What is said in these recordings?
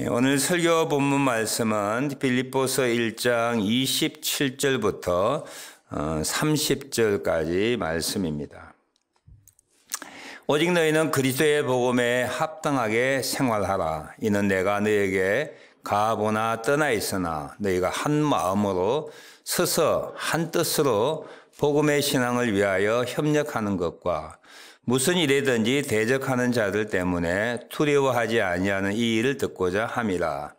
예, 오늘 설교 본문 말씀은 빌립보서 1장 27절부터 30절까지 어, 말씀입니다. 오직 너희는 그리스도의 복음에 합당하게 생활하라. 이는 내가 너에게 가보나 떠나 있으나 너희가 한 마음으로 서서 한 뜻으로 복음의 신앙을 위하여 협력하는 것과 무슨 일이든지 대적하는 자들 때문에 두려워하지 아니하는 이 일을 듣고자 함이라.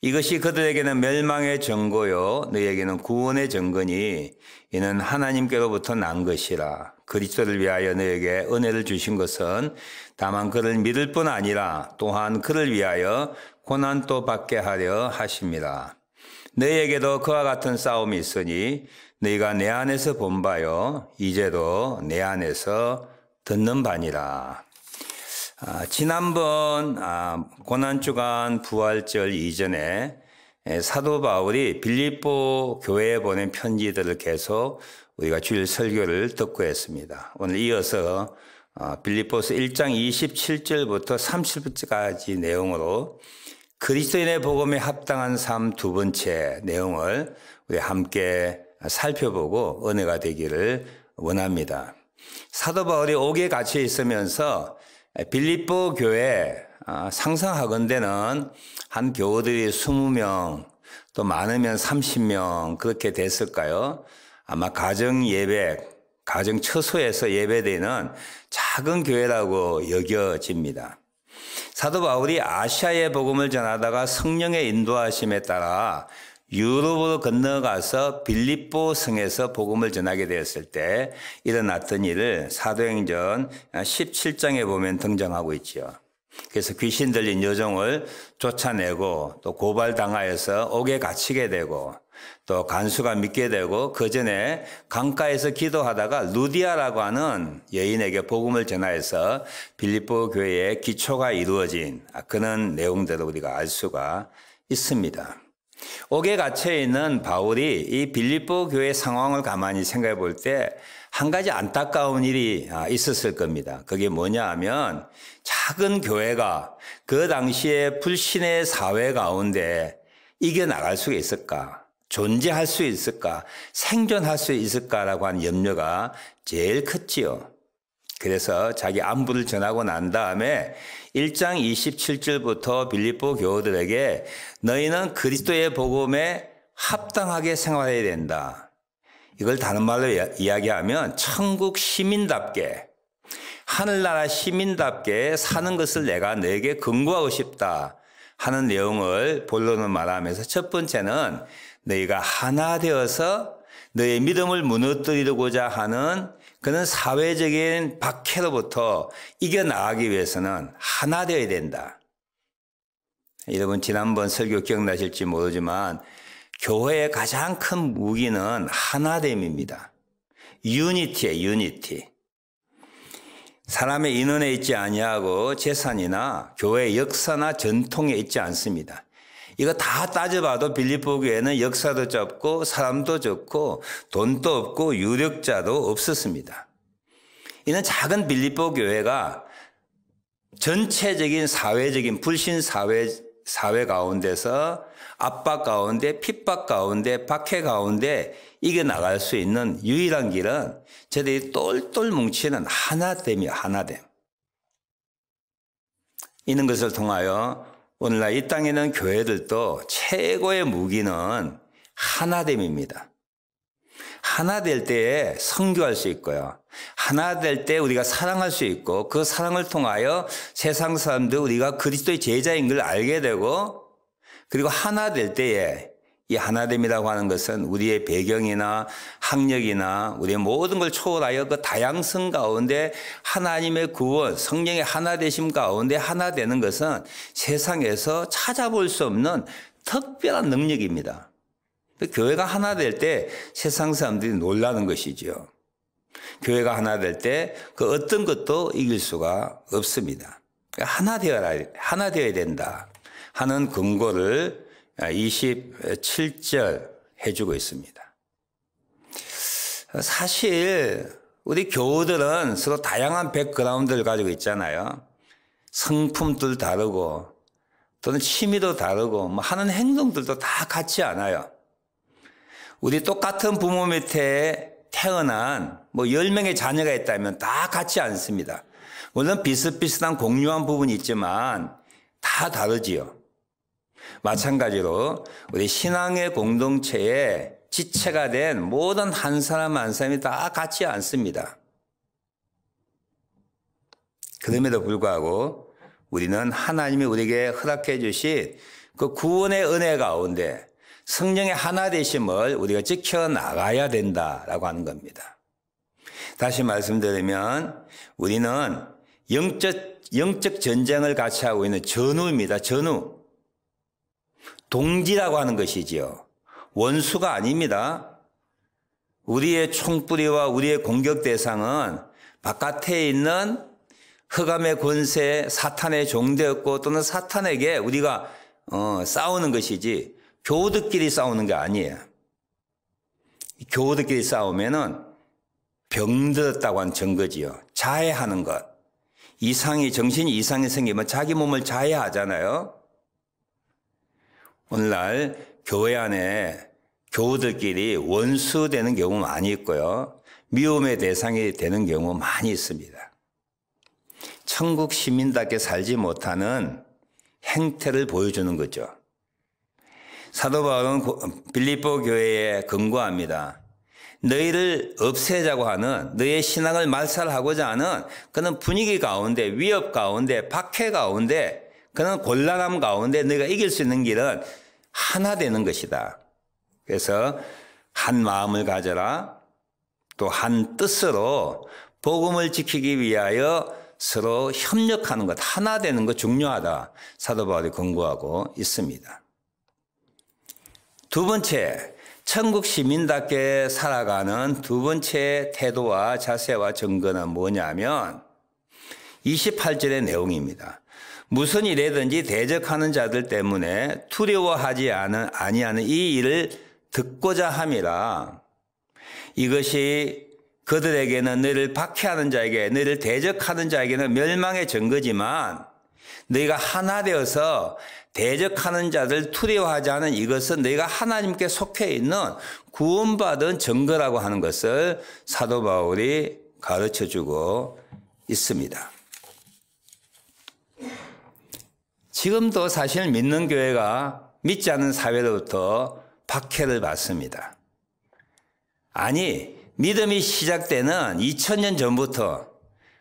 이것이 그들에게는 멸망의 증거요 너희에게는 구원의 증거니 이는 하나님께로부터 난 것이라 그리스도를 위하여 너에게 은혜를 주신 것은 다만 그를 믿을 뿐 아니라 또한 그를 위하여 고난도 받게 하려 하십니다. 너희에게도 그와 같은 싸움이 있으니 너희가 내 안에서 본바요 이제도 내 안에서 듣는 반이라 아, 지난번 아, 고난주간 부활절 이전에 사도 바울이 빌립보 교회에 보낸 편지들을 계속 우리가 주일 설교를 듣고 했습니다. 오늘 이어서 아, 빌립보서 1장 27절부터 30절까지 내용으로 그리스도인의 복음에 합당한 삶 두 번째 내용을 우리 함께 살펴보고 은혜가 되기를 원합니다. 사도 바울이 옥에 갇혀 있으면서 빌립보 교회 아, 상상하건대는 한 교우들이 20명 또 많으면 30명 그렇게 됐을까요? 아마 가정 예배, 가정 처소에서 예배되는 작은 교회라고 여겨집니다. 사도 바울이 아시아의 복음을 전하다가 성령의 인도하심에 따라 유럽으로 건너가서 빌립보 성에서 복음을 전하게 되었을 때 일어났던 일을 사도행전 17장에 보면 등장하고 있지요. 그래서 귀신 들린 여정을 쫓아내고 또 고발당하여서 옥에 갇히게 되고 또 간수가 믿게 되고 그 전에 강가에서 기도하다가 루디아라고 하는 여인에게 복음을 전하여서 빌립보 교회의 기초가 이루어진 그런 내용들을 우리가 알 수가 있습니다. 옥에 갇혀 있는 바울이 이 빌립보 교회 상황을 가만히 생각해 볼 때 한 가지 안타까운 일이 아, 있었을 겁니다. 그게 뭐냐 하면 작은 교회가 그 당시에 불신의 사회 가운데 이겨나갈 수 있을까? 존재할 수 있을까? 생존할 수 있을까라고 하는 염려가 제일 컸지요. 그래서 자기 안부를 전하고 난 다음에 1장 27절부터 빌립보 교우들에게 너희는 그리스도의 복음에 합당하게 생활해야 된다. 이걸 다른 말로 이야기하면 천국 시민답게 하늘나라 시민답게 사는 것을 내가 너에게 근거하고 싶다 하는 내용을 본론을 말하면서 첫 번째는 너희가 하나 되어서 너의 믿음을 무너뜨리고자 하는 그는 사회적인 박해로부터 이겨나가기 위해서는 하나 되어야 된다. 여러분, 지난번 설교 기억나실지 모르지만, 교회의 가장 큰 무기는 하나됨입니다. 유니티에 유니티. 사람의 인원에 있지 아니하고 재산이나 교회 역사나 전통에 있지 않습니다. 이거 다 따져봐도 빌립보교에는 역사도 적고 사람도 적고 돈도 없고 유력자도 없었습니다. 이는 작은 빌립보 교회가 전체적인 사회적인 불신 사회 사회 가운데서 압박 가운데 핍박 가운데 박해 가운데 이겨 나갈 수 있는 유일한 길은 저들이 똘똘 뭉치는 하나됨이 하나됨. 이는 것을 통하여 오늘날 이 땅에는 교회들도 최고의 무기는 하나됨입니다. 하나 될 때에 성교할 수 있고요. 하나 될 때 우리가 사랑할 수 있고 그 사랑을 통하여 세상 사람들 우리가 그리스도의 제자인 걸 알게 되고 그리고 하나 될 때에 이 하나됨이라고 하는 것은 우리의 배경이나 학력이나 우리의 모든 걸 초월하여 그 다양성 가운데 하나님의 구원, 성령의 하나 되심 가운데 하나 되는 것은 세상에서 찾아볼 수 없는 특별한 능력입니다. 교회가 하나 될 때 세상 사람들이 놀라는 것이지 교회가 하나 될 때 그 어떤 것도 이길 수가 없습니다. 그러니까 하나 되어야, 하나 되어야 된다 하는 근거를 27절 아, 해주고 있습니다. 사실 우리 교우들은 서로 다양한 백그라운드를 가지고 있잖아요. 성품들 다르고 또는 취미도 다르고 뭐 하는 행동들도 다 같지 않아요. 우리 똑같은 부모 밑에 태어난 뭐 10명의 자녀가 있다면 다 같지 않습니다. 물론 비슷비슷한 공유한 부분이 있지만 다 다르지요. 마찬가지로 우리 신앙의 공동체에 지체가 된 모든 한 사람 한 사람이 다 같지 않습니다. 그럼에도 불구하고 우리는 하나님이 우리에게 허락해 주신 그 구원의 은혜 가운데 성령의 하나 되심을 우리가 지켜 나가야 된다라고 하는 겁니다. 다시 말씀드리면 우리는 영적 영적 전쟁을 같이 하고 있는 전우입니다. 전우. 동지라고 하는 것이지요. 원수가 아닙니다. 우리의 총뿌리와 우리의 공격 대상은 바깥에 있는 흑암의 권세, 사탄의 종대였고 또는 사탄에게 우리가 어, 싸우는 것이지 교우들끼리 싸우는 게 아니에요. 교우들끼리 싸우면은 병들었다고 한 증거지요. 자해하는 것. 이상이 정신이 이상이 생기면 자기 몸을 자해하잖아요. 오늘날 교회 안에 교우들끼리 원수되는 경우 많이 있고요. 미움의 대상이 되는 경우 많이 있습니다. 천국 시민답게 살지 못하는 행태를 보여주는 거죠. 사도 바울은 빌립보 교회에 근거합니다. 너희를 없애자고 하는 너의 희 신앙을 말살하고자 하는 그런 분위기 가운데 위협 가운데 박해 가운데 그런 곤란함 가운데 네가 이길 수 있는 길은 하나 되는 것이다. 그래서 한 마음을 가져라. 또 한 뜻으로 복음을 지키기 위하여 서로 협력하는 것, 하나 되는 것 중요하다. 사도 바울이 권고하고 있습니다. 두 번째, 천국 시민답게 살아가는 두 번째 태도와 자세와 증거는 뭐냐면 28절의 내용입니다. 무슨 일에든지 대적하는 자들 때문에 두려워하지 않은 아니하는 이 일을 듣고자 함이라. 이것이 그들에게는 너희를 박해하는 자에게 너희를 대적하는 자에게는 멸망의 증거지만 너희가 하나 되어서 대적하는 자들 투려하지 않은 이것은 너희가 하나님께 속해 있는 구원받은 증거라고 하는 것을 사도 바울이 가르쳐 주고 있습니다. 지금도 사실 믿는 교회가 믿지 않는 사회로부터 박해를 받습니다. 아니, 믿음이 시작되는 2000년 전부터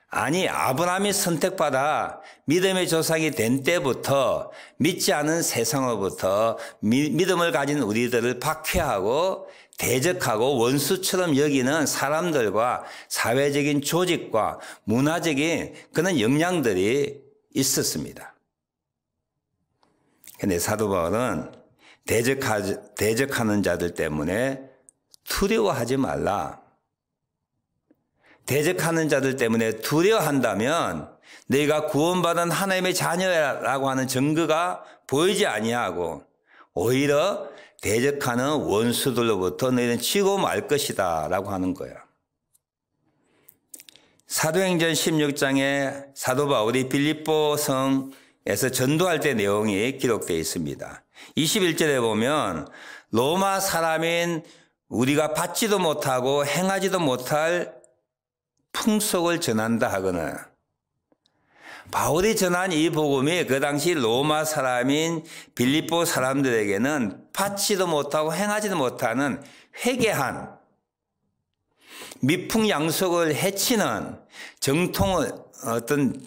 아니 아브라함이 선택받아 믿음의 조상이 된 때부터 믿지 않은 세상으로부터 미, 믿음을 가진 우리들을 박해하고 대적하고 원수처럼 여기는 사람들과 사회적인 조직과 문화적인 그런 영향들이 있었습니다. 근데 사도 바울은 대적하, 대적하는 자들 때문에 두려워하지 말라. 대적하는 자들 때문에 두려워한다면 너희가 구원받은 하나님의 자녀라고 하는 증거가 보이지 아니하고 오히려 대적하는 원수들로부터 너희는 치고 말 것이다 라고 하는 거야. 사도행전 16장에 사도 바울이 빌립보 성 에서 전도할 때 내용이 기록되어 있습니다. 21절에 보면 로마 사람인 우리가 받지도 못하고 행하지도 못할 풍속을 전한다 하거나 바울이 전한 이 복음이 그 당시 로마 사람인 빌립보 사람들에게는 받지도 못하고 행하지도 못하는 회개한 미풍양속을 해치는 정통을 어떤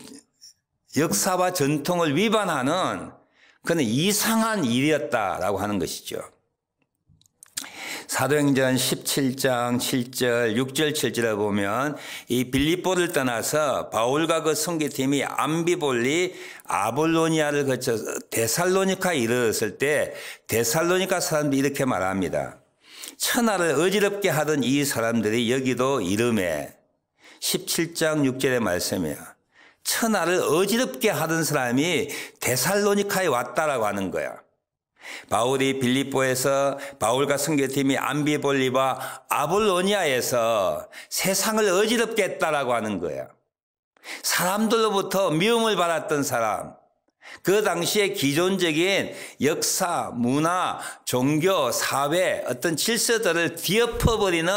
역사와 전통을 위반하는 그는 이상한 일이었다라고 하는 것이죠. 사도행전 17장 7절 6절 7절에 보면 이 빌립보를 떠나서 바울과 그 성계팀이 암비볼리 아볼로니아를 거쳐 데살로니카 이르렀을 때 데살로니카 사람들이 이렇게 말합니다. 천하를 어지럽게 하던 이 사람들이 여기도 이름에 17장 6절의 말씀이야. 천하를 어지럽게 하던 사람이 데살로니카에 왔다라고 하는 거야. 바울이 빌립보에서 바울과 선교팀이 암비볼리바 아볼로니아에서 세상을 어지럽게 했다라고 하는 거야. 사람들로부터 미움을 받았던 사람, 그 당시에 기존적인 역사, 문화, 종교, 사회 어떤 질서들을 뒤엎어버리는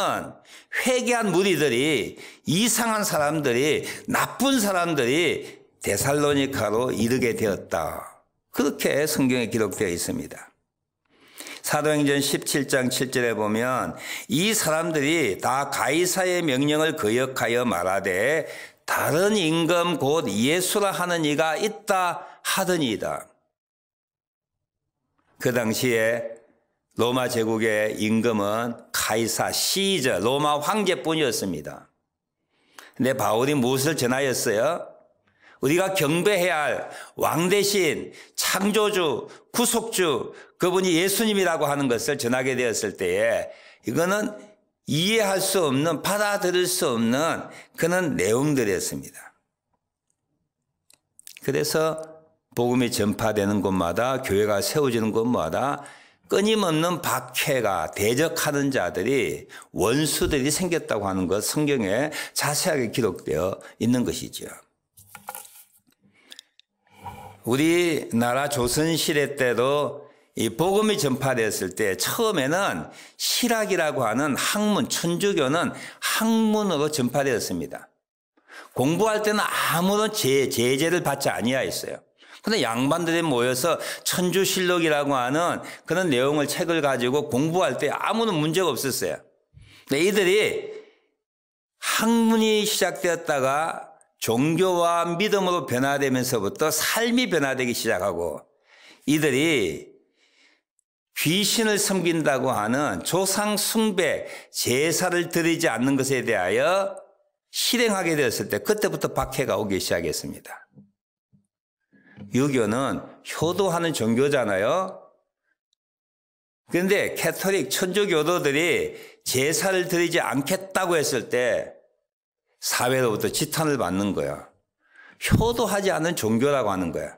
회개한 무리들이 이상한 사람들이 나쁜 사람들이 데살로니카로 이르게 되었다. 그렇게 성경에 기록되어 있습니다. 사도행전 17장 7절에 보면 이 사람들이 다 가이사의 명령을 거역하여 말하되 다른 임금 곧 예수라 하는 이가 있다 하더니이다. 그 당시에 로마 제국의 임금은 카이사 시저 로마 황제뿐이었습니다. 근데 바울이 무엇을 전하였어요? 우리가 경배해야 할 왕 대신 창조주, 구속주, 그분이 예수님이라고 하는 것을 전하게 되었을 때에 이거는 이해할 수 없는, 받아들일 수 없는 그런 내용들이었습니다. 그래서 복음이 전파되는 곳마다 교회가 세워지는 곳마다 끊임없는 박해가 대적하는 자들이 원수들이 생겼다고 하는 것 성경에 자세하게 기록되어 있는 것이죠. 우리나라 조선시대 때도 이 복음이 전파됐을 때 처음에는 실학이라고 하는 학문, 천주교는 학문으로 전파되었습니다. 공부할 때는 아무런 제, 재를 받지 아니하였어요. 근데 양반들이 모여서 천주실록이라고 하는 그런 내용을 책을 가지고 공부할 때 아무런 문제가 없었어요. 근데 이들이 학문이 시작되었다가 종교와 믿음으로 변화되면서부터 삶이 변화되기 시작하고 이들이 귀신을 섬긴다고 하는 조상 숭배 제사를 드리지 않는 것에 대하여 실행하게 되었을 때 그때부터 박해가 오기 시작했습니다. 유교는 효도하는 종교잖아요. 그런데 캐톨릭 천주교도들이 제사를 드리지 않겠다고 했을 때 사회로부터 지탄을 받는 거야. 효도하지 않은 종교라고 하는 거야.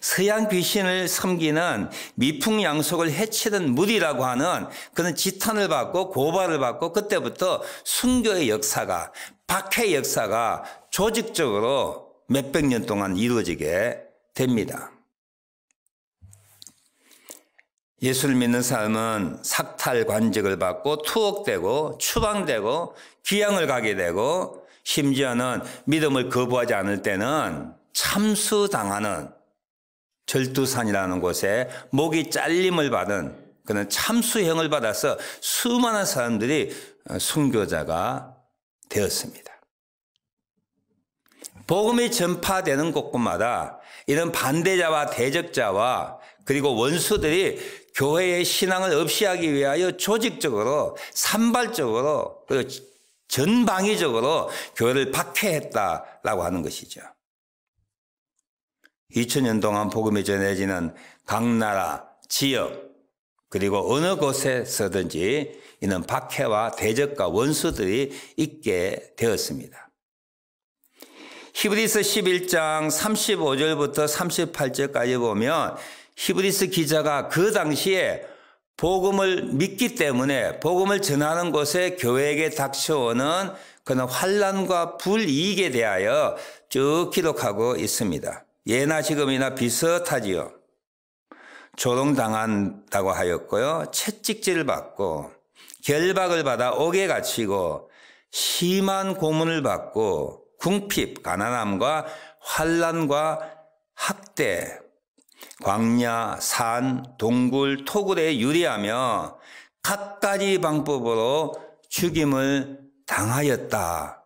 서양 귀신을 섬기는 미풍양속을 해치는 무리라고 하는 그런 지탄을 받고 고발을 받고 그때부터 순교의 역사가 박해의 역사가 조직적으로 몇백 년 동안 이루어지게 됩니다. 예수를 믿는 사람은 삭탈 관직을 받고 투옥되고 추방되고 귀양을 가게 되고 심지어는 믿음을 거부하지 않을 때는 참수당하는 절두산이라는 곳에 목이 잘림을 받은 그런 참수형을 받아서 수많은 사람들이 순교자가 되었습니다. 복음이 전파되는 곳곳마다 이런 반대자와 대적자와 그리고 원수들이 교회의 신앙을 없이하기 위하여 조직적으로 산발적으로 그리고 전방위적으로 교회를 박해했다라고 하는 것이죠. 2000년 동안 복음이 전해지는 각 나라, 지역, 그리고 어느 곳에서든지 이는 박해와 대적과 원수들이 있게 되었습니다. 히브리서 11장 35절부터 38절까지 보면 히브리스 기자가 그 당시에 복음을 믿기 때문에 복음을 전하는 곳에 교회에게 닥쳐오는 그런 환란과 불이익에 대하여 쭉 기록하고 있습니다. 예나 지금이나 비슷하지요. 조롱당한다고 하였고요. 채찍질을 받고 결박을 받아 옥에 갇히고 심한 고문을 받고 궁핍, 가난함과 환란과 학대, 광야, 산, 동굴, 토굴에 유리하며 각가지 방법으로 죽임을 당하였다.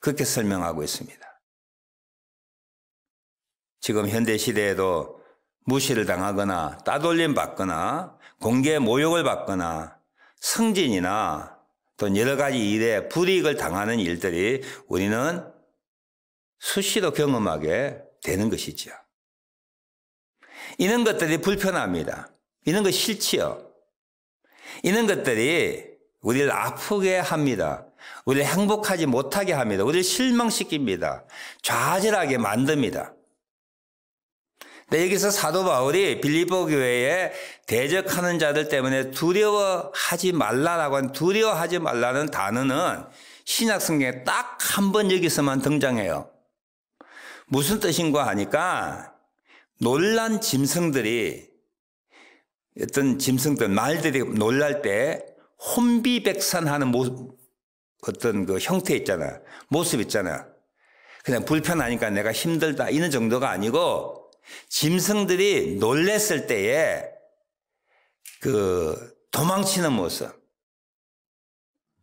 그렇게 설명하고 있습니다. 지금 현대 시대에도 무시를 당하거나 따돌림 받거나 공개 모욕을 받거나 승진이나 또 여러 가지 일에 불이익을 당하는 일들이 우리는 수시로 경험하게 되는 것이죠. 이런 것들이 불편합니다. 이런 것 싫지요. 이런 것들이 우리를 아프게 합니다. 우리를 행복하지 못하게 합니다. 우리를 실망시킵니다. 좌절하게 만듭니다. 근데 여기서 사도 바울이 빌리보 교회에 대적하는 자들 때문에 두려워하지 말라라고 한 두려워하지 말라는 단어는 신약 성경에 딱 한 번 여기서만 등장해요. 무슨 뜻인가 하니까 놀란 짐승들이 어떤 짐승들 말들이 놀랄 때 혼비백산하는 모습 어떤 그 형태 있잖아 모습 있잖아 그냥 불편하니까 내가 힘들다 이런 정도가 아니고 짐승들이 놀랬을 때에 그 도망치는 모습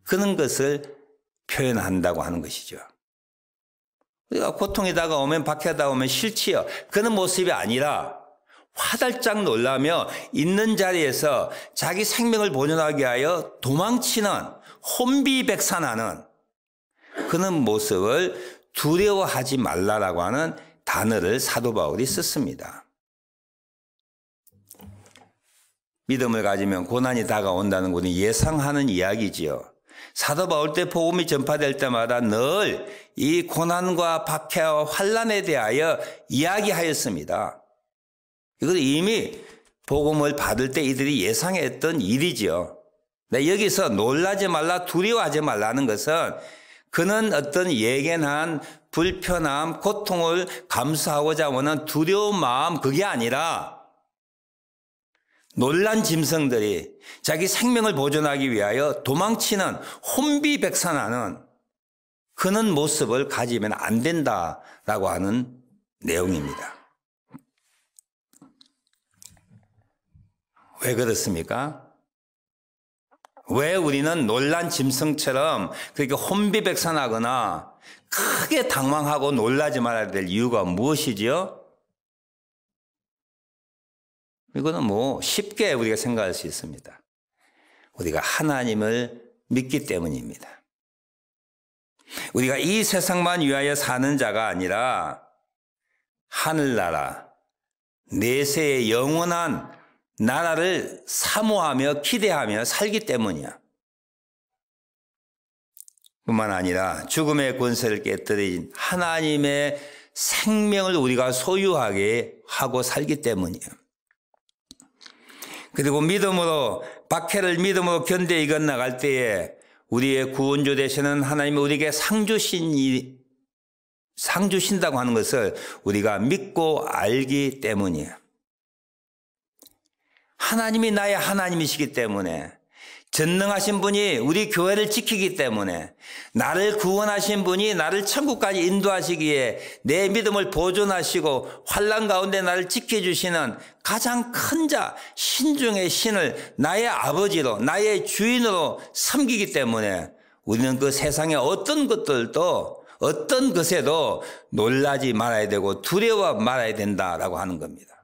그런 것을 표현한다고 하는 것이죠. 우리가 고통이 다가오면 박해 다오면 가 싫지요. 그런 모습이 아니라 화달짝 놀라며 있는 자리에서 자기 생명을 보존하기 하여 도망치는 혼비백산하는 그런 모습을 두려워하지 말라라고 하는 단어를 사도 바울이 썼습니다. 믿음을 가지면 고난이 다가온다는 것은 예상하는 이야기지요. 사도 바울 때 복음이 전파될 때마다 늘 이 고난과 박해와 환란에 대하여 이야기하였습니다. 이것 이미 복음을 받을 때 이들이 예상했던 일이지요. 네, 여기서 놀라지 말라 두려워하지 말라는 것은 그는 어떤 예견한 불편함, 고통을 감수하고자 하는 두려운 마음 그게 아니라 놀란 짐승들이 자기 생명을 보존하기 위하여 도망치는 혼비백산하는 그는 모습을 가지면 안 된다라고 하는 내용입니다. 왜 그렇습니까? 왜 우리는 놀란 짐승처럼 그렇게 혼비백산하거나 크게 당황하고 놀라지 말아야 될 이유가 무엇이지요? 이거는 뭐 쉽게 우리가 생각할 수 있습니다. 우리가 하나님을 믿기 때문입니다. 우리가 이 세상만 위하여 사는 자가 아니라 하늘나라, 내세의 영원한 나라를 사모하며 기대하며 살기 때문이야. 뿐만 아니라 죽음의 권세를 깨뜨린 하나님의 생명을 우리가 소유하게 하고 살기 때문이에요. 그리고 믿음으로 박해를 믿음으로 견뎌 이건나갈 때에 우리의 구원주 되시는 하나님이 우리에게 상주신 이 상주신다고 하는 것을 우리가 믿고 알기 때문이에요. 하나님이 나의 하나님이시기 때문에 전능하신 분이 우리 교회를 지키기 때문에 나를 구원하신 분이 나를 천국까지 인도하시기에 내 믿음을 보존하시고 환란 가운데 나를 지켜주시는 가장 큰 자 신중의 신을 나의 아버지로 나의 주인으로 섬기기 때문에 우리는 그 세상의 어떤 것들도 어떤 것에도 놀라지 말아야 되고 두려워 말아야 된다라고 하는 겁니다.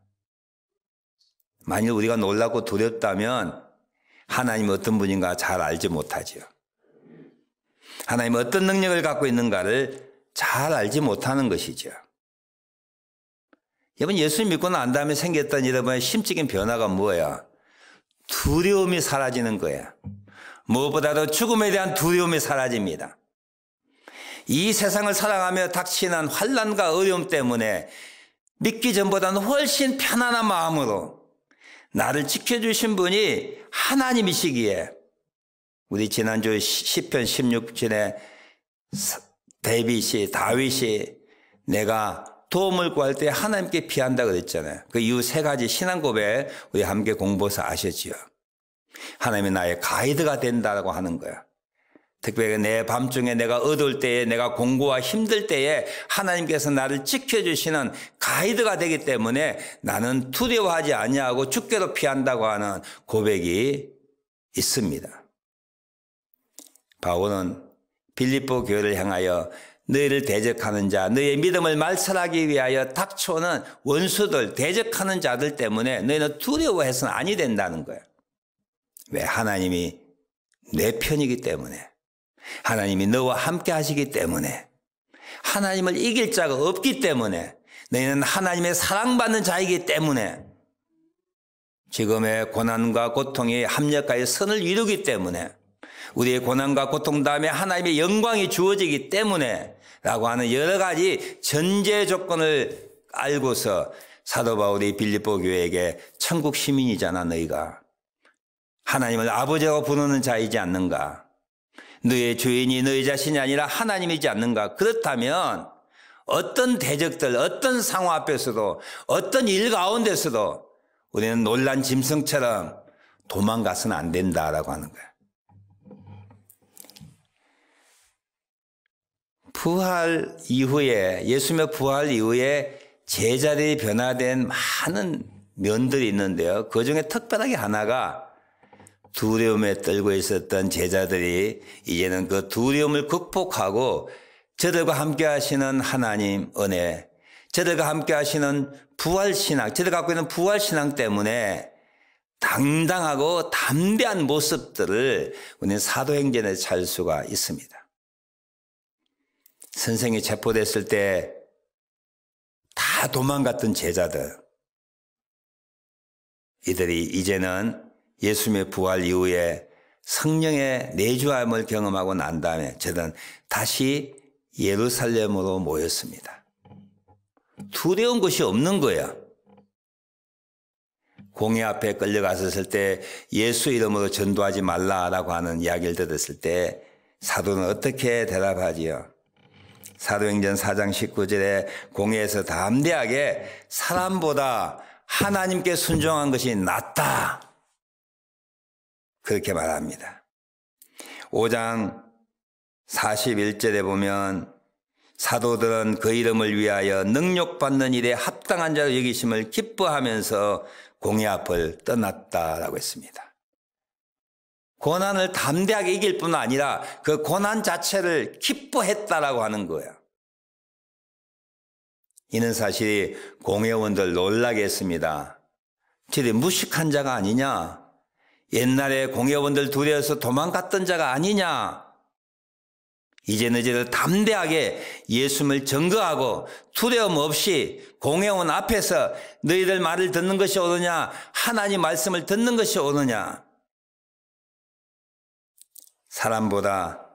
만일 우리가 놀라고 두렵다면 하나님 어떤 분인가 잘 알지 못하지요. 하나님 어떤 능력을 갖고 있는가를 잘 알지 못하는 것이죠. 여러분 예수 믿고 난 다음에 생겼던 여러분의 심적인 변화가 뭐야? 두려움이 사라지는 거야. 무엇보다도 죽음에 대한 두려움이 사라집니다. 이 세상을 사랑하며 닥치는 환란과 어려움 때문에 믿기 전보다는 훨씬 편안한 마음으로 나를 지켜주신 분이 하나님이시기에 우리 지난주 1 0편 16편에 데빗이 다윗이 내가 도움을 구할 때 하나님께 피한다 그랬잖아요. 그 이후 세 가지 신앙 고백 우리 함께 공부해서 아셨지요. 하나님이 나의 가이드가 된다고 하는 거야. 특별히 내 밤중에 내가 얻을 때에 내가 공고와 힘들 때에 하나님께서 나를 지켜주시는 가이드가 되기 때문에 나는 두려워하지 아니하고 죽게로 피한다고 하는 고백이 있습니다. 바울은 빌립보 교회를 향하여 너희를 대적하는 자, 너희의 믿음을 말살하기 위하여 닥쳐오는 원수들, 대적하는 자들 때문에 너희는 두려워해서는 아니 된다는 거야. 왜? 하나님이 내 편이기 때문에. 하나님이 너와 함께 하시기 때문에 하나님을 이길 자가 없기 때문에 너희는 하나님의 사랑받는 자이기 때문에 지금의 고난과 고통이 합력하여 선을 이루기 때문에 우리의 고난과 고통 다음에 하나님의 영광이 주어지기 때문에 라고 하는 여러 가지 전제 조건을 알고서 사도 바울이 빌리보 교회에게 천국 시민이잖아 너희가 하나님을 아버지라고 부르는 자이지 않는가 너의 주인이 너의 자신이 아니라 하나님이지 않는가? 그렇다면 어떤 대적들, 어떤 상황 앞에서도 어떤 일 가운데서도 우리는 놀란 짐승처럼 도망가서는 안 된다라고 하는 거야. 부활 이후에 예수의 부활 이후에 제자들 변화된 많은 면들이 있는데요. 그 중에 특별하게 하나가 두려움에 떨고 있었던 제자들이 이제는 그 두려움을 극복하고 저들과 함께 하시는 하나님 은혜, 저들과 함께 하시는 부활신앙, 저들 갖고 있는 부활신앙 때문에 당당하고 담대한 모습들을 우리는 사도행전에 잘 수가 있습니다. 선생이 체포됐을 때 다 도망갔던 제자들. 이들이 이제는 예수님의 부활 이후에 성령의 내주함을 경험하고 난 다음에 저는 다시 예루살렘으로 모였습니다. 두려운 것이 없는 거야. 공회 앞에 끌려갔었을 때 예수 이름으로 전도하지 말라라고 하는 이야기를 들었을 때 사도는 어떻게 대답하지요? 사도행전 4장 19절에 공회에서 담대하게 사람보다 하나님께 순종한 것이 낫다. 그렇게 말합니다. 5장 41절에 보면 사도들은 그 이름을 위하여 능력받는 일에 합당한 자로 여기심을 기뻐하면서 공의 앞을 떠났다라고 했습니다. 고난을 담대하게 이길 뿐 아니라 그 고난 자체를 기뻐했다라고 하는 거예요. 이는 사실 공회원들 놀라게 했습니다. 쟤들이 무식한 자가 아니냐? 옛날에 공회원들 두려워서 도망갔던 자가 아니냐. 이제는 이제 담대하게 예수님 증거하고 두려움 없이 공회원 앞에서 너희들 말을 듣는 것이 오느냐 하나님 말씀을 듣는 것이 오느냐 사람보다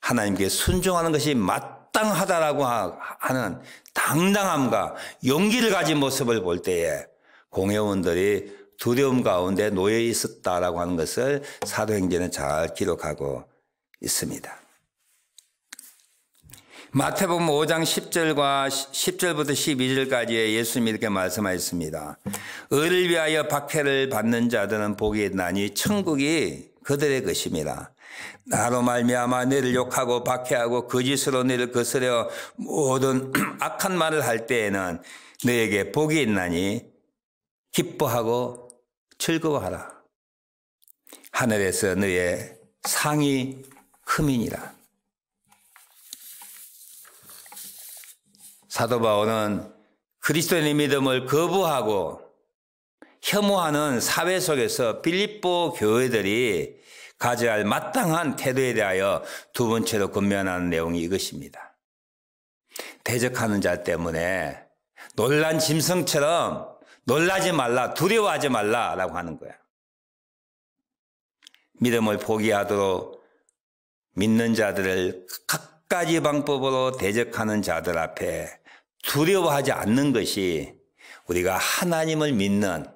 하나님께 순종하는 것이 마땅하다라고 하는 당당함과 용기를 가진 모습을 볼 때에 공회원들이 두려움 가운데 놓여 있었다라고 하는 것을 사도행전에 잘 기록하고 있습니다. 마태복음 5장 10절과 10절부터 12절까지에 예수님이 이렇게 말씀하셨습니다. 을을 위하여 박해를 받는 자들은 복이 나니 천국이 그들의 것입니다. 나로 말미암아 너를 욕하고 박해하고 거짓으로 너를 거스려 모든 악한 말을 할 때에는 너에게 복이 있나니 기뻐하고 즐거워하라. 하늘에서 너의 상이 큼이니라. 사도 바오는 그리스도의 믿음을 거부하고 혐오하는 사회 속에서 빌립보 교회들이 가져야 할 마땅한 태도에 대하여 두 번째로 권면하는 내용이 이것입니다. 대적하는 자 때문에 놀란 짐승처럼 놀라지 말라, 두려워하지 말라라고 하는 거야. 믿음을 포기하도록 믿는 자들을 각가지 방법으로 대적하는 자들 앞에 두려워하지 않는 것이 우리가 하나님을 믿는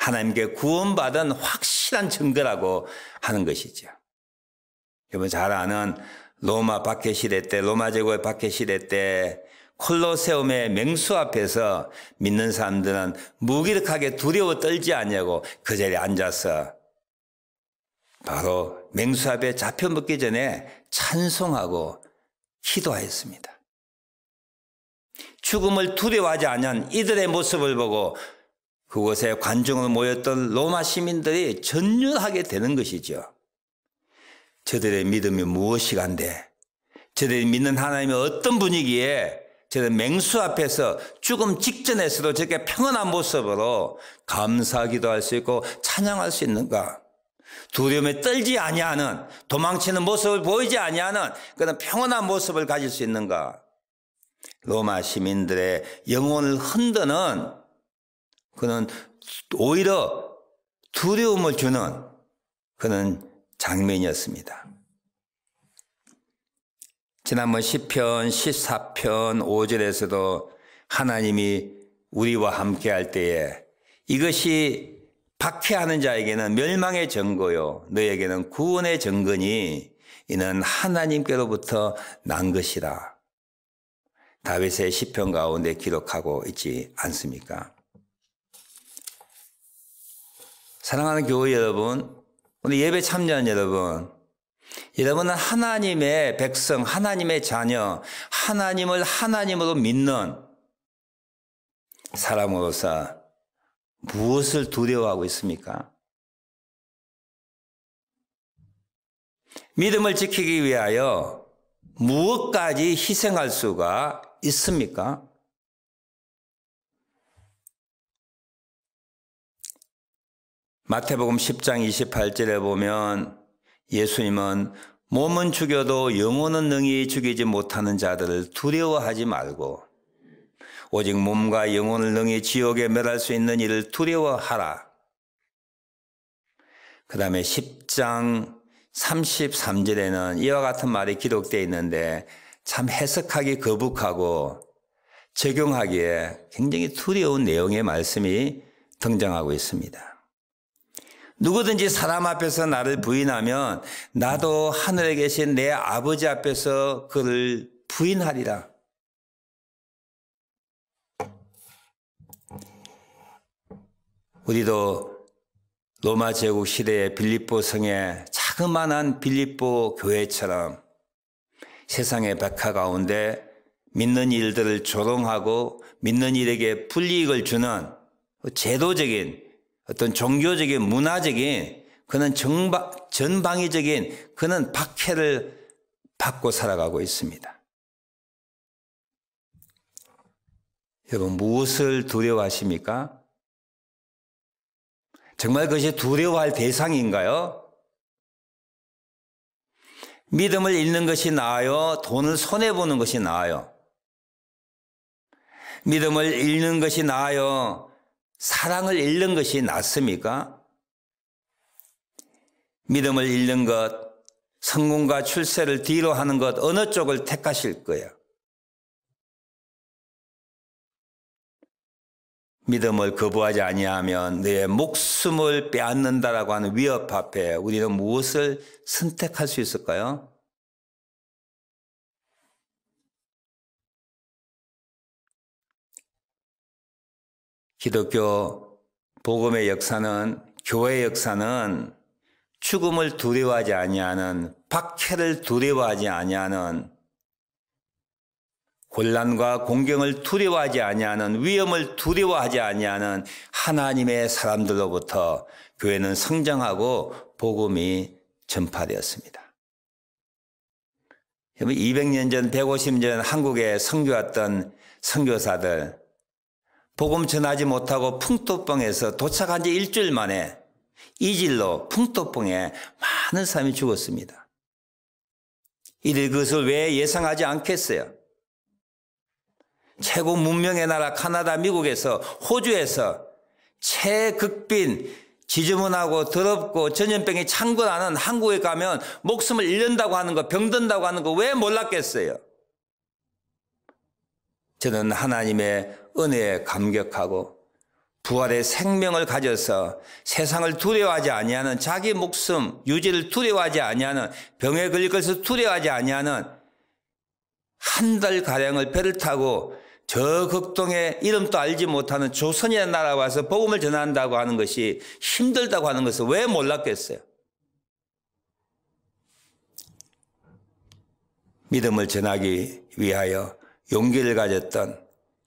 하나님께 구원받은 확실한 증거라고 하는 것이죠. 여러분 잘 아는 로마 박해 시대 때, 로마 제국의 박해 시대 때 콜로세움의 맹수 앞에서 믿는 사람들은 무기력하게 두려워 떨지 않냐고그 자리에 앉아서 바로 맹수 앞에 잡혀먹기 전에 찬송하고 기도하였습니다. 죽음을 두려워하지 않은 이들의 모습을 보고 그곳에 관중으로 모였던 로마 시민들이 전율하게 되는 것이죠. 저들의 믿음이 무엇이간데 저들이 믿는 하나님의 어떤 분위기에 저는 맹수 앞에서 죽음 직전에서도 저렇게 평온한 모습으로 감사하기도 할 수 있고 찬양할 수 있는가? 두려움에 떨지 아니하는 도망치는 모습을 보이지 아니하는 그런 평온한 모습을 가질 수 있는가? 로마 시민들의 영혼을 흔드는 그는 오히려 두려움을 주는 그런 장면이었습니다. 지난번 시편 14편 5절에서도 하나님이 우리와 함께 할 때에 이것이 박해하는 자에게는 멸망의 증거요 너에게는 구원의 증거니 이는 하나님께로부터 난 것이라. 다윗의 시편 가운데 기록하고 있지 않습니까? 사랑하는 교회 여러분, 오늘 예배 참여한 여러분, 여러분은 하나님의 백성, 하나님의 자녀, 하나님을 하나님으로 믿는 사람으로서 무엇을 두려워하고 있습니까? 믿음을 지키기 위하여 무엇까지 희생할 수가 있습니까? 마태복음 10장 28절에 보면 예수님은 몸은 죽여도 영혼은 능히 죽이지 못하는 자들을 두려워하지 말고 오직 몸과 영혼을 능히 지옥에 멸할 수 있는 일을 두려워하라. 그 다음에 10장 33절에는 이와 같은 말이 기록되어 있는데 참 해석하기 거북하고 적용하기에 굉장히 두려운 내용의 말씀이 등장하고 있습니다. 누구든지 사람 앞에서 나를 부인하면 나도 하늘에 계신 내 아버지 앞에서 그를 부인하리라. 우리도 로마 제국 시대의 빌립보 성의 자그마한 빌립보 교회처럼 세상의 백화 가운데 믿는 일들을 조롱하고 믿는 일에게 불이익을 주는 제도적인 어떤 종교적인 문화적인 그는 정바, 전방위적인 그는 박해를 받고 살아가고 있습니다. 여러분 무엇을 두려워하십니까? 정말 그것이 두려워할 대상인가요? 믿음을 잃는 것이 나아요? 돈을 손해보는 것이 나아요? 믿음을 잃는 것이 나아요? 사랑을 잃는 것이 낫습니까? 믿음을 잃는 것, 성공과 출세를 뒤로 하는 것, 어느 쪽을 택하실 거예 믿음을 거부하지 아니하면 내 목숨을 빼앗는다라고 하는 위협 앞에 우리는 무엇을 선택할 수 있을까요? 기독교 복음의 역사는 교회 의 역사는 죽음을 두려워하지 아니하는 박해를 두려워하지 아니하는 곤란과 공경을 두려워하지 아니하는 위험을 두려워하지 아니하는 하나님의 사람들로부터 교회는 성장하고 복음이 전파되었습니다. 200년 전, 150년 전 한국에 성교왔던성교사들 복음 전하지 못하고 풍토병에서 도착한 지 일주일 만에 이질로 풍토병에 많은 사람이 죽었습니다. 이들 그것을 왜 예상하지 않겠어요? 최고 문명의 나라 카나다, 미국에서, 호주에서 최극빈 지저분하고 더럽고 전염병이 창궐하는 한국에 가면 목숨을 잃는다고 하는 거, 병든다고 하는 거 왜 몰랐겠어요? 저는 하나님의 은혜에 감격하고 부활의 생명을 가져서 세상을 두려워하지 아니하는 자기 목숨 유지를 두려워하지 아니하는 병에 걸릴 것을 두려워하지 아니하는 한 달 가량을 배를 타고 저 극동에 이름도 알지 못하는 조선이라는 나라 와서 복음을 전한다고 하는 것이 힘들다고 하는 것을 왜 몰랐겠어요? 믿음을 전하기 위하여 용기를 가졌던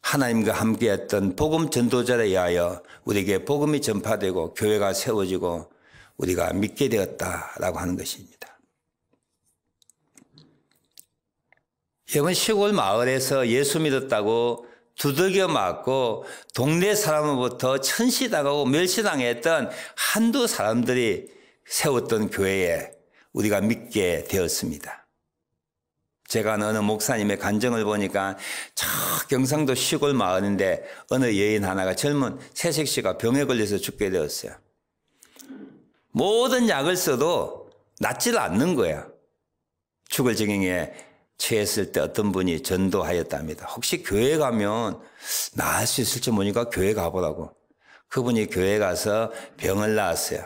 하나님과 함께했던 복음 전도자에 의하여 우리에게 복음이 전파되고 교회가 세워지고 우리가 믿게 되었다라고 하는 것입니다. 여러분 시골 마을에서 예수 믿었다고 두들겨 맞고 동네 사람으로부터 천시당하고 멸시당했던 한두 사람들이 세웠던 교회에 우리가 믿게 되었습니다. 제가 어느 목사님의 간증을 보니까 저 경상도 시골 마을인데 어느 여인 하나가 젊은 새색 씨가 병에 걸려서 죽게 되었어요. 모든 약을 써도 낫질 않는 거야. 죽을 지경에 취했을 때 어떤 분이 전도하였답니다. 혹시 교회 가면 나을 수 있을지 모르니까 교회 가보라고. 그분이 교회 가서 병을 낳았어요.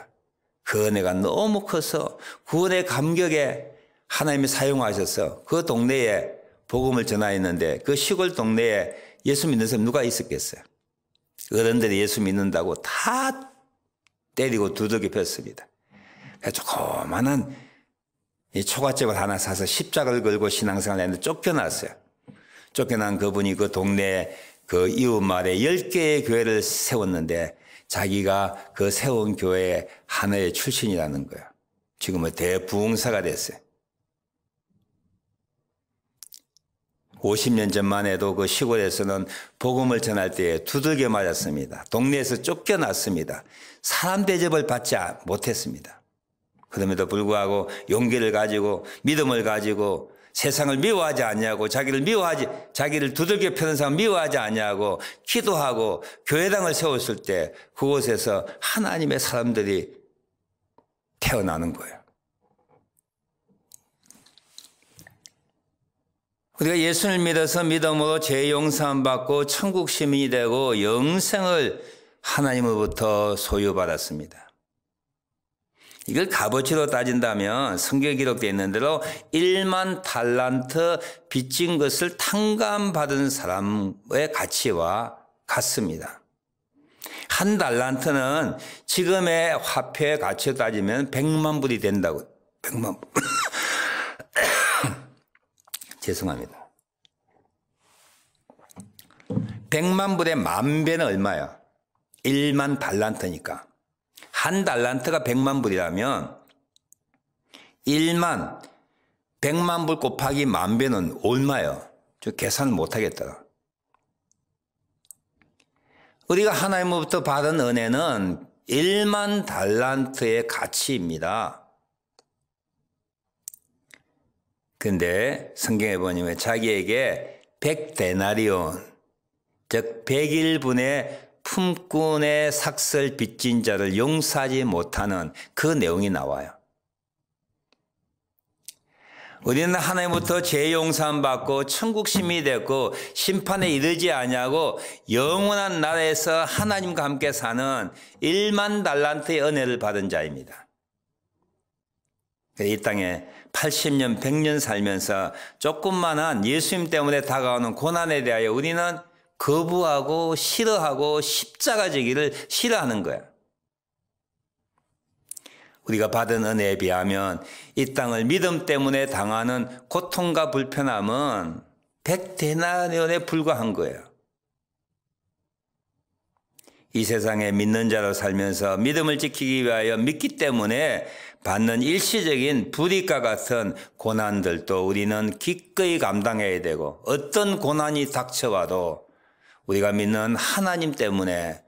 그 은혜가 너무 커서 구원의 감격에 하나님이 사용하셔서 그 동네에 복음을 전하였는데 그 시골 동네에 예수 믿는 사람 누가 있었겠어요? 어른들이 예수 믿는다고 다 때리고 두들겨 팼습니다. 조그만한 이 초가집을 하나 사서 십자가를 걸고 신앙생활을 했는데 쫓겨났어요. 쫓겨난 그분이 그 동네 그이웃마에1개의 교회를 세웠는데 자기가 그 세운 교회 하나의 출신이라는 거예요. 지금은 대부흥사가 됐어요. 50년 전만 해도 그 시골에서는 복음을 전할 때에 두들겨 맞았습니다. 동네에서 쫓겨났습니다. 사람 대접을 받지 못했습니다. 그럼에도 불구하고 용기를 가지고 믿음을 가지고 세상을 미워하지 않냐고 자기를 미워하지 자기를 두들겨 패는 사람 미워하지 않냐고 기도하고 교회당을 세웠을 때 그곳에서 하나님의 사람들이 태어나는 거예요. 우리가 예수를 믿어서 믿음으로 죄 용서함 받고 천국 시민이 되고 영생을 하나님으로부터 소유받았습니다. 이걸 값어치로 따진다면 성경에 기록되어 있는 대로 1만 달란트 빚진 것을 탕감받은 사람의 가치와 같습니다. 한 달란트는 지금의 화폐 가치로 따지면 100만 불이 된다고. 100만 불. 죄송합니다. 100만 불의 만 배는 얼마야? 1만 달란트니까. 한 달란트가 100만 불이라면 1만 100만 불 곱하기 만 배는 얼마요? 저 계산 못 하겠다. 우리가 하나님으로부터 받은 은혜는 1만 달란트의 가치입니다. 근데 성경에 보니 왜 자기에게 백데나리온즉 백일분의 품꾼의 삭설 빚진 자를 용서하지 못하는 그 내용이 나와요. 우리는 하나님부터 죄 용서함 받고 천국 심이 됐고 심판에 이르지 아니고 영원한 나라에서 하나님과 함께 사는 1만 달란트의 은혜를 받은 자입니다. 이 땅에 80년, 100년 살면서 조금만한 예수님 때문에 다가오는 고난에 대하여 우리는 거부하고 싫어하고 십자가 지기를 싫어하는 거야. 우리가 받은 은혜에 비하면 이 땅을 믿음 때문에 당하는 고통과 불편함은 백대나리온에 불과한 거예요. 이 세상에 믿는 자로 살면서 믿음을 지키기 위하여 믿기 때문에 받는 일시적인 불이과 같은 고난들도 우리는 기꺼이 감당해야 되고 어떤 고난이 닥쳐와도 우리가 믿는 하나님 때문에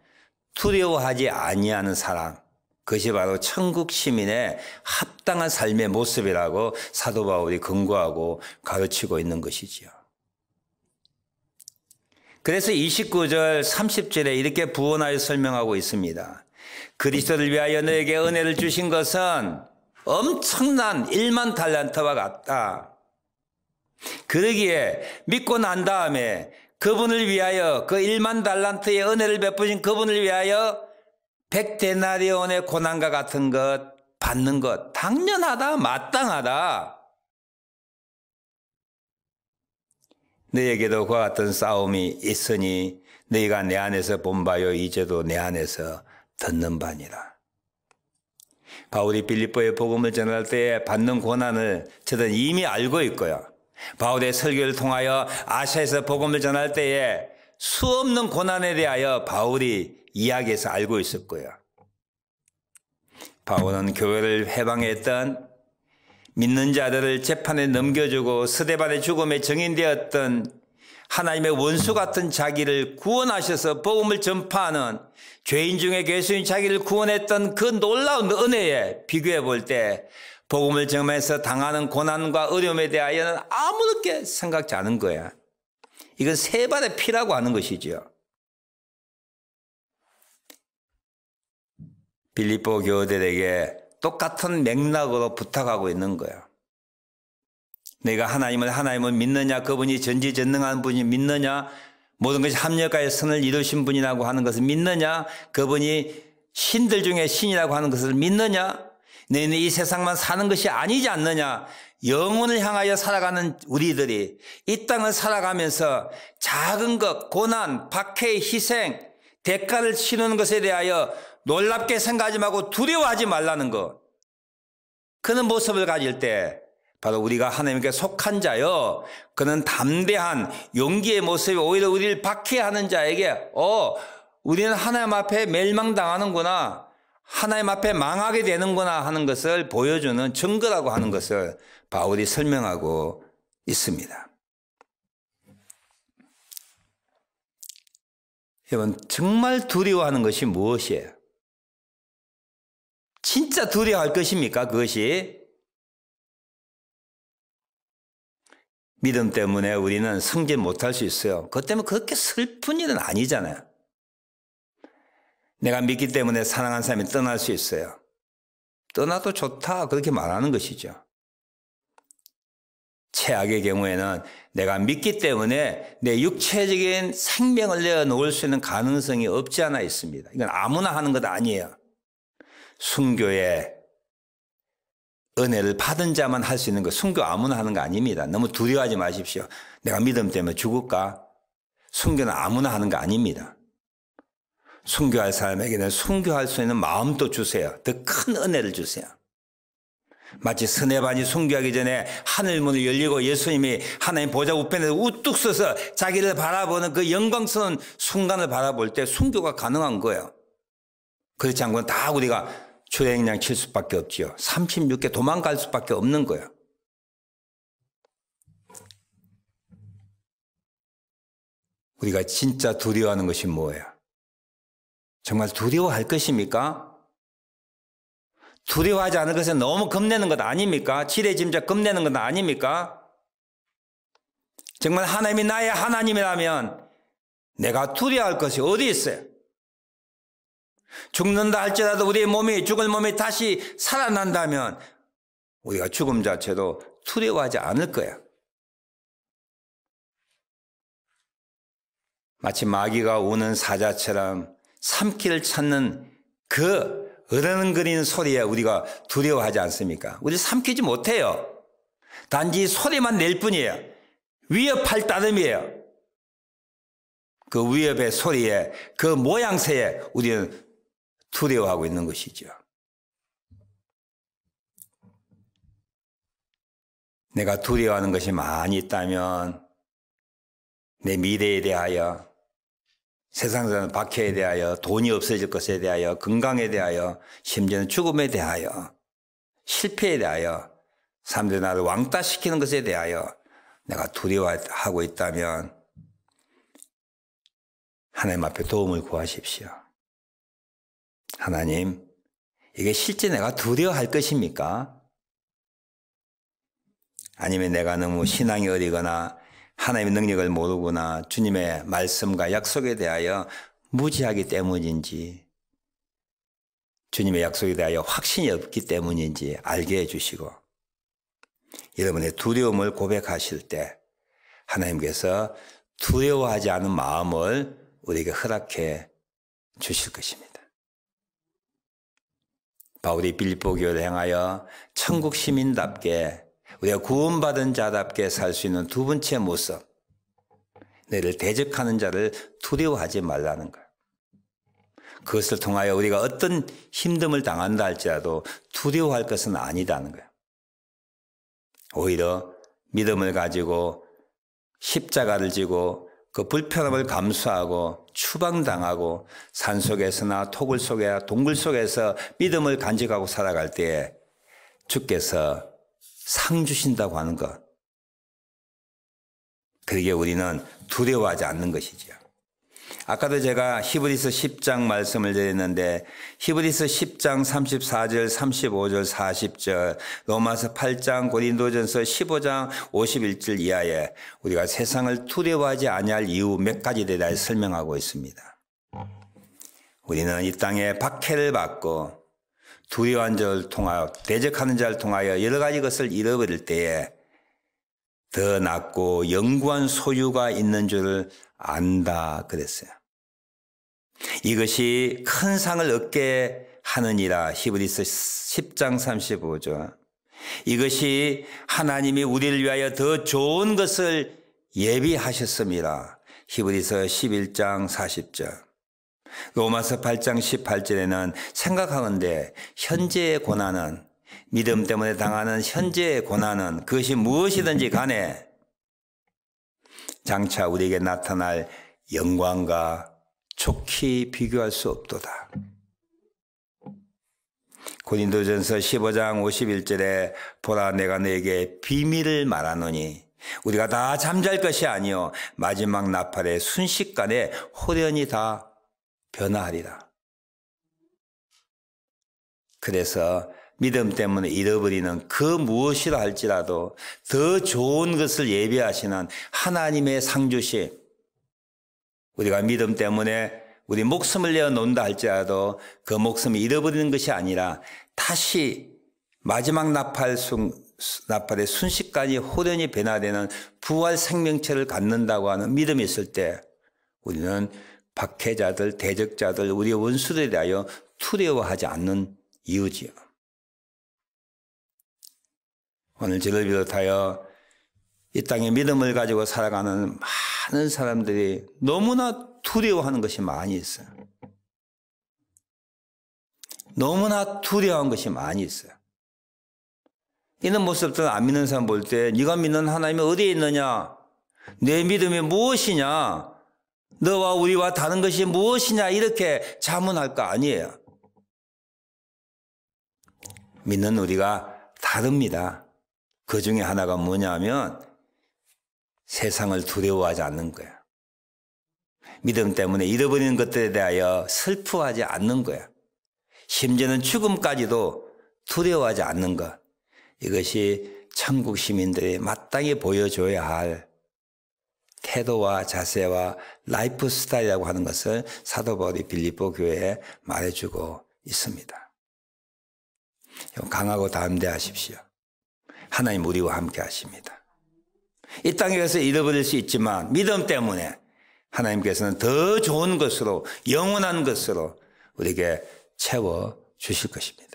두려워하지 아니하는 사람 그것이 바로 천국 시민의 합당한 삶의 모습이라고 사도 바울이 근거하고 가르치고 있는 것이지요. 그래서 29절 30절에 이렇게 부언하여 설명하고 있습니다. 그리스도를 위하여 너에게 은혜를 주신 것은 엄청난 1만 달란트와 같다. 그러기에 믿고 난 다음에 그분을 위하여 그 1만 달란트의 은혜를 베푸신 그분을 위하여 100데나리온의 고난과 같은 것 받는 것 당연하다 마땅하다 너에게도 그와 같은 싸움이 있으니 너희가 내 안에서 본 바요 이제도 내 안에서 듣는 바니라. 바울이 빌립보의 복음을 전할 때 받는 고난을 저들 이미 알고 있고요. 바울의 설교를 통하여 아시아에서 복음을 전할 때에 수없는 고난에 대하여 바울이 이야기해서 알고 있었고요. 바울은 교회를 해방했던 믿는 자들을 재판에 넘겨주고 스데반의 죽음에 정인되었던 하나님의 원수 같은 자기를 구원하셔서 복음을 전파하는 죄인 중에 괴수인 자기를 구원했던 그 놀라운 은혜에 비교해 볼 때 복음을 정면에서 당하는 고난과 어려움에 대하여는 아무렇게 생각지 않은 거야. 이건 세 발의 피라고 하는 것이지요. 빌리뽀 교우들에게 똑같은 맥락으로 부탁하고 있는 거야. 내가 하나님을 하나님을 믿느냐 그분이 전지전능한 분이 믿느냐 모든 것이 합력하여 선을 이루신 분이라고 하는 것을 믿느냐 그분이 신들 중에 신이라고 하는 것을 믿느냐 너는이 세상만 사는 것이 아니지 않느냐 영혼을 향하여 살아가는 우리들이 이 땅을 살아가면서 작은 것 고난 박해 희생 대가를 치르는 것에 대하여 놀랍게 생각하지 말고 두려워하지 말라는 것. 그런 모습을 가질 때 바로 우리가 하나님께 속한 자여 그는 담대한 용기의 모습이 오히려 우리를 박해하는 자에게 어 우리는 하나님 앞에 멸망당하는구나 하나님 앞에 망하게 되는구나 하는 것을 보여주는 증거라고 하는 것을 바울이 설명하고 있습니다. 여러분 정말 두려워하는 것이 무엇이에요? 진짜 두려워할 것입니까? 그것이 믿음 때문에 우리는 승진 못할 수 있어요. 그것 때문에 그렇게 슬픈 일은 아니잖아요. 내가 믿기 때문에 사랑한 사람이 떠날 수 있어요. 떠나도 좋다. 그렇게 말하는 것이죠. 최악의 경우에는 내가 믿기 때문에 내 육체적인 생명을 내어놓을 수 있는 가능성이 없지 않아 있습니다. 이건 아무나 하는 것 아니에요. 순교의 은혜를 받은 자만 할 수 있는 거 순교 아무나 하는 거 아닙니다. 너무 두려워하지 마십시오. 내가 믿음 때문에 죽을까? 순교는 아무나 하는 거 아닙니다. 순교할 사람에게는 순교할 수 있는 마음도 주세요. 더 큰 은혜를 주세요. 마치 스네반이 순교하기 전에 하늘 문을 열리고 예수님이 하나님 보좌 우편에 우뚝 서서 자기를 바라보는 그 영광스러운 순간을 바라볼 때 순교가 가능한 거예요. 그렇지 않고는 다 우리가 주행량 칠수밖에 없지요. 36개 도망갈 수밖에 없는 거야. 우리가 진짜 두려워하는 것이 뭐예요? 정말 두려워할 것입니까? 두려워하지 않을 것은 너무 겁내는 것 아닙니까? 지레 짐작 겁내는 것 아닙니까? 정말 하나님이 나의 하나님이라면 내가 두려워할 것이 어디 있어요? 죽는다 할지라도 우리의 몸이 죽을 몸이 다시 살아난다면 우리가 죽음 자체도 두려워하지 않을 거야. 마치 마귀가 우는 사자처럼 삼키를 찾는 그 으르렁거리는 소리에 우리가 두려워하지 않습니까? 우리 삼키지 못해요. 단지 소리만 낼 뿐이에요. 위협할 따름이에요. 그 위협의 소리에 그 모양새에 우리는 두려워하고 있는 것이죠. 내가 두려워하는 것이 많이 있다면 내 미래에 대하여 세상에서 박해에 대하여 돈이 없어질 것에 대하여 건강에 대하여 심지어는 죽음에 대하여 실패에 대하여 사람들이 나를 왕따시키는 것에 대하여 내가 두려워하고 있다면 하나님 앞에 도움을 구하십시오. 하나님, 이게 실제 내가 두려워할 것입니까? 아니면 내가 너무 신앙이 어리거나 하나님의 능력을 모르거나 주님의 말씀과 약속에 대하여 무지하기 때문인지 주님의 약속에 대하여 확신이 없기 때문인지 알게 해주시고 여러분의 두려움을 고백하실 때 하나님께서 두려워하지 않은 마음을 우리에게 허락해 주실 것입니다. 바울이 빌보교를행하여 천국 시민답게 우리가 구원받은 자답게 살 수 있는 두 번째 모습. 너를 대적하는 자를 두려워하지 말라는 것. 그것을 통하여 우리가 어떤 힘듦을 당한다 할지라도 두려워할 것은 아니다는 거예요. 오히려 믿음을 가지고 십자가를 지고 그 불편함을 감수하고 추방당하고 산속에서나 토굴 속에 동굴 속에서 믿음을 간직하고 살아갈 때에 주께서 상 주신다고 하는 것. 그게 우리는 두려워하지 않는 것이지요. 아까도 제가 히브리서 10장 말씀을 드렸는데 히브리서 10장 34절, 35절, 40절, 로마서 8장, 고린도전서 15장 51절 이하에 우리가 세상을 두려워하지 아니할 이유 몇 가지 대해 설명하고 있습니다. 우리는 이 땅에 박해를 받고 두려운한 자를 통하여 대적하는 자를 통하여 여러 가지 것을 잃어버릴 때에 더 낫고 영구한 소유가 있는 줄을 안다 그랬어요. 이것이 큰 상을 얻게 하느니라 히브리스 10장 35절. 이것이 하나님이 우리를 위하여 더 좋은 것을 예비하셨습니다. 히브리서 11장 40절. 로마서 8장 18절에는 생각하건대 현재의 고난은 믿음 때문에 당하는 현재의 고난은 그것이 무엇이든지 간에 장차 우리에게 나타날 영광과 촉히 비교할 수 없도다. 고린도전서 15장 51절에 보라 내가 너에게 비밀을 말하노니 우리가 다 잠잘 것이 아니요 마지막 나팔의 순식간에 호련히 다 변화하리라. 그래서 믿음 때문에 잃어버리는 그 무엇이라 할지라도 더 좋은 것을 예비하시는 하나님의 상주시 우리가 믿음 때문에 우리 목숨을 내어놓는다 할지라도 그 목숨을 잃어버리는 것이 아니라 다시 마지막 나팔 순, 나팔의 순식간이 호련히 변화되는 부활 생명체를 갖는다고 하는 믿음이 있을 때 우리는 박해자들, 대적자들, 우리 원수들에 대하여 두려워하지 않는 이유지요. 오늘 저를 비롯하여 이 땅에 믿음을 가지고 살아가는 많은 사람들이 너무나 두려워하는 것이 많이 있어요. 너무나 두려운 것이 많이 있어요. 이런 모습들 안 믿는 사람 볼 때 네가 믿는 하나님이 어디에 있느냐? 내 믿음이 무엇이냐? 너와 우리와 다른 것이 무엇이냐? 이렇게 자문할 거 아니에요. 믿는 우리가 다릅니다. 그 중에 하나가 뭐냐면 세상을 두려워하지 않는 거야. 믿음 때문에 잃어버리 것들에 대하여 슬퍼하지 않는 거야. 심지어는 죽음까지도 두려워하지 않는 것. 이것이 천국 시민들이 마땅히 보여줘야 할 태도와 자세와 라이프 스타일이라고 하는 것을 사도바울이 빌립보 교회에 말해주고 있습니다. 강하고 담대하십시오. 하나님 우리와 함께 하십니다. 이 땅에 서 잃어버릴 수 있지만 믿음 때문에 하나님께서는 더 좋은 것으로 영원한 것으로 우리에게 채워 주실 것입니다.